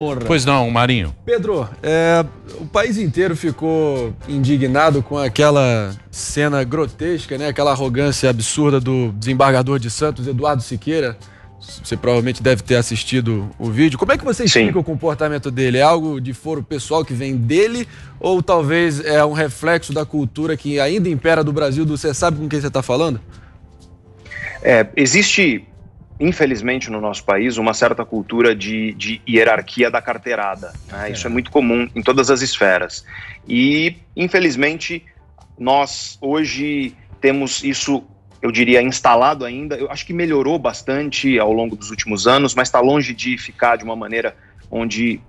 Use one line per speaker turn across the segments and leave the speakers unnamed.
Porra. Pois não, Marinho. Pedro, é, o país inteiro ficou indignado com aquela cena grotesca, né? Aquela arrogância absurda do desembargador de Santos, Eduardo Siqueira. Você provavelmente deve ter assistido o vídeo. Como é que você explica Sim. o comportamento dele? É algo de foro pessoal que vem dele? Ou talvez é um reflexo da cultura que ainda impera do Brasil? Do você sabe com quem você está falando?
É, existe infelizmente no nosso país, uma certa cultura de, de hierarquia da carteirada. Né? Isso é muito comum em todas as esferas. E, infelizmente, nós hoje temos isso, eu diria, instalado ainda. Eu acho que melhorou bastante ao longo dos últimos anos, mas está longe de ficar de uma maneira onde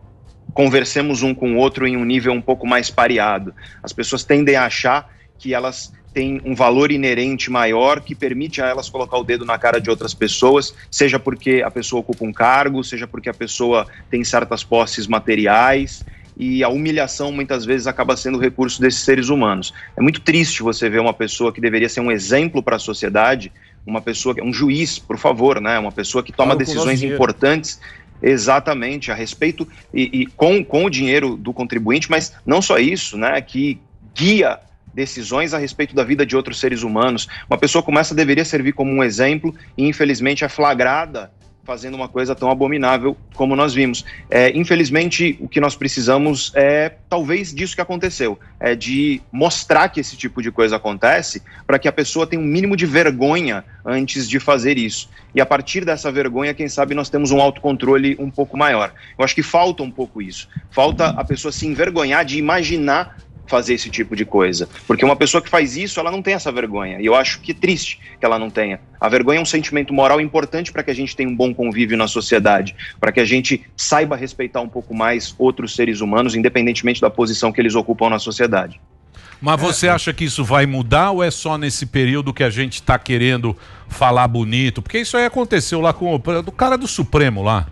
conversemos um com o outro em um nível um pouco mais pareado. As pessoas tendem a achar que elas têm um valor inerente maior que permite a elas colocar o dedo na cara de outras pessoas, seja porque a pessoa ocupa um cargo, seja porque a pessoa tem certas posses materiais e a humilhação muitas vezes acaba sendo o recurso desses seres humanos. É muito triste você ver uma pessoa que deveria ser um exemplo para a sociedade, uma pessoa um juiz, por favor, né, uma pessoa que toma claro, decisões importantes exatamente a respeito e, e, com, com o dinheiro do contribuinte, mas não só isso, né, que guia decisões a respeito da vida de outros seres humanos. Uma pessoa como essa deveria servir como um exemplo e, infelizmente, é flagrada fazendo uma coisa tão abominável como nós vimos. É, infelizmente, o que nós precisamos é talvez disso que aconteceu, é de mostrar que esse tipo de coisa acontece para que a pessoa tenha um mínimo de vergonha antes de fazer isso. E a partir dessa vergonha, quem sabe nós temos um autocontrole um pouco maior. Eu acho que falta um pouco isso. Falta a pessoa se envergonhar de imaginar fazer esse tipo de coisa. Porque uma pessoa que faz isso, ela não tem essa vergonha. E eu acho que é triste que ela não tenha. A vergonha é um sentimento moral importante para que a gente tenha um bom convívio na sociedade, para que a gente saiba respeitar um pouco mais outros seres humanos, independentemente da posição que eles ocupam na sociedade.
Mas você é. acha que isso vai mudar ou é só nesse período que a gente está querendo falar bonito? Porque isso aí aconteceu lá com o cara do Supremo lá,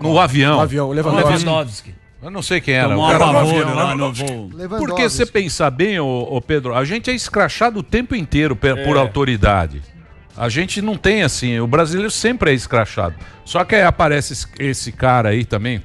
no avião. avião,
o Lewandowski.
Eu não sei quem era. Tomou um pavor lá no voo. Porque se pensar bem, ô, ô, Pedro, a gente é escrachado o tempo inteiro é. por autoridade. A gente não tem assim, o brasileiro sempre é escrachado. Só que aparece esse cara aí também,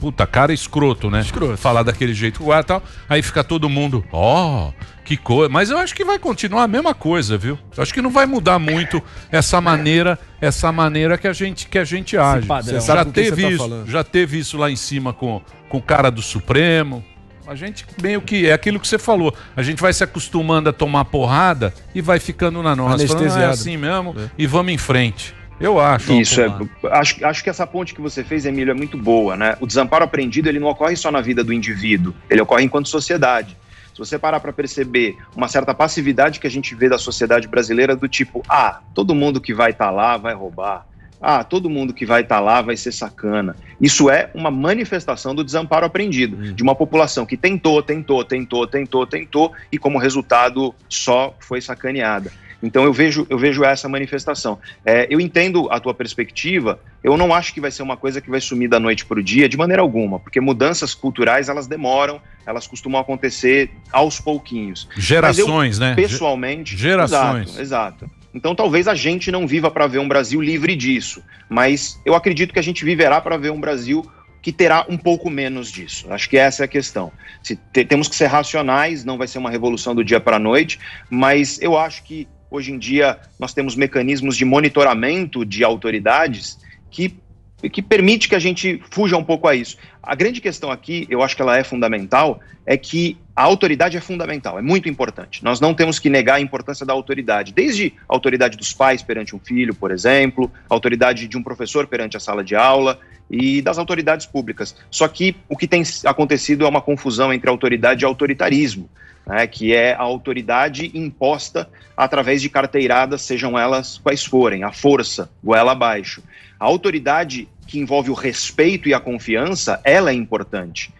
puta, cara escroto, né? Escroto. Falar daquele jeito e tal. Aí fica todo mundo, ó, oh, que coisa. Mas eu acho que vai continuar a mesma coisa, viu? Eu acho que não vai mudar muito essa maneira, essa maneira que a gente que a gente age. já teve tá isso, falando. já teve isso lá em cima com com o cara do Supremo. A gente meio que é aquilo que você falou. A gente vai se acostumando a tomar porrada e vai ficando na nossa. Falando, ah, é assim mesmo é. e vamos em frente.
Eu acho. Isso, é, acho, acho que essa ponte que você fez, Emílio, é muito boa, né? O desamparo aprendido, ele não ocorre só na vida do indivíduo, ele ocorre enquanto sociedade. Se você parar para perceber uma certa passividade que a gente vê da sociedade brasileira do tipo, ah, todo mundo que vai estar tá lá vai roubar, ah, todo mundo que vai estar tá lá vai ser sacana. Isso é uma manifestação do desamparo aprendido, hum. de uma população que tentou, tentou, tentou, tentou, tentou, e como resultado só foi sacaneada. Então eu vejo, eu vejo essa manifestação. É, eu entendo a tua perspectiva, eu não acho que vai ser uma coisa que vai sumir da noite para o dia de maneira alguma, porque mudanças culturais elas demoram, elas costumam acontecer aos pouquinhos. Gerações, eu, né? Pessoalmente. Gerações. Exato, exato. Então talvez a gente não viva para ver um Brasil livre disso, mas eu acredito que a gente viverá para ver um Brasil que terá um pouco menos disso. Acho que essa é a questão. Se te, temos que ser racionais, não vai ser uma revolução do dia para a noite, mas eu acho que Hoje em dia, nós temos mecanismos de monitoramento de autoridades que, que permite que a gente fuja um pouco a isso. A grande questão aqui, eu acho que ela é fundamental, é que a autoridade é fundamental, é muito importante. Nós não temos que negar a importância da autoridade, desde a autoridade dos pais perante um filho, por exemplo, a autoridade de um professor perante a sala de aula e das autoridades públicas. Só que o que tem acontecido é uma confusão entre autoridade e autoritarismo né, que é a autoridade imposta através de carteiradas, sejam elas quais forem, a força, goela abaixo. A autoridade que envolve o respeito e a confiança, ela é importante.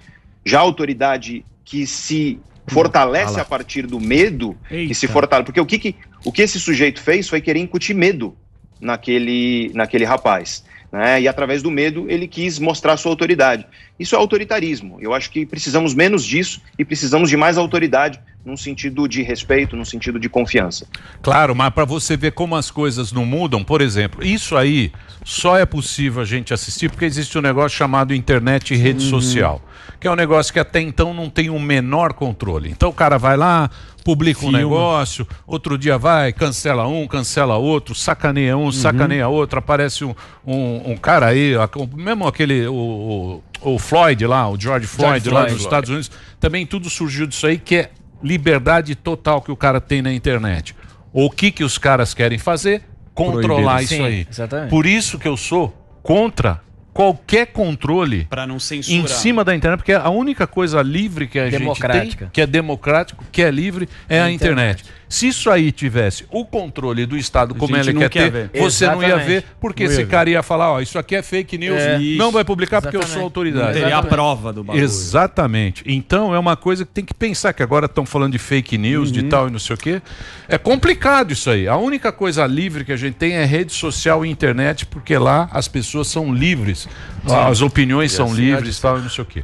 Já a autoridade que se fortalece Fala. a partir do medo, Eita. que se fortalece. Porque o que, que, o que esse sujeito fez foi querer incutir medo naquele, naquele rapaz. Né? E através do medo ele quis mostrar sua autoridade. Isso é autoritarismo. Eu acho que precisamos menos disso e precisamos de mais autoridade num sentido de respeito, num sentido de confiança.
Claro, mas para você ver como as coisas não mudam, por exemplo, isso aí só é possível a gente assistir porque existe um negócio chamado internet e rede uhum. social, que é um negócio que até então não tem o um menor controle. Então o cara vai lá, publica Filma. um negócio, outro dia vai, cancela um, cancela outro, sacaneia um, uhum. sacaneia outro, aparece um, um, um cara aí, mesmo aquele, o, o, o Floyd lá, o George Floyd George lá Floyd, nos Estados Unidos, também tudo surgiu disso aí que é liberdade total que o cara tem na internet. O que, que os caras querem fazer? Controlar Proibido. isso Sim, aí. Exatamente. Por isso que eu sou contra qualquer controle para não censurar em cima da internet, porque a única coisa livre que a gente tem, que é democrático, que é livre, é, é a internet. internet. Se isso aí tivesse o controle do Estado como ele quer, quer ter, ver. você Exatamente. não ia ver, porque não esse cara ia falar, ó, isso aqui é fake news, é. não vai publicar Exatamente. porque eu sou autoridade. Teria a prova do bagulho. Exatamente. Então é uma coisa que tem que pensar, que agora estão falando de fake news, uhum. de tal e não sei o quê. É complicado isso aí. A única coisa livre que a gente tem é rede social e internet, porque lá as pessoas são livres, Sim. as opiniões e são assim livres, e é tal e não sei o quê.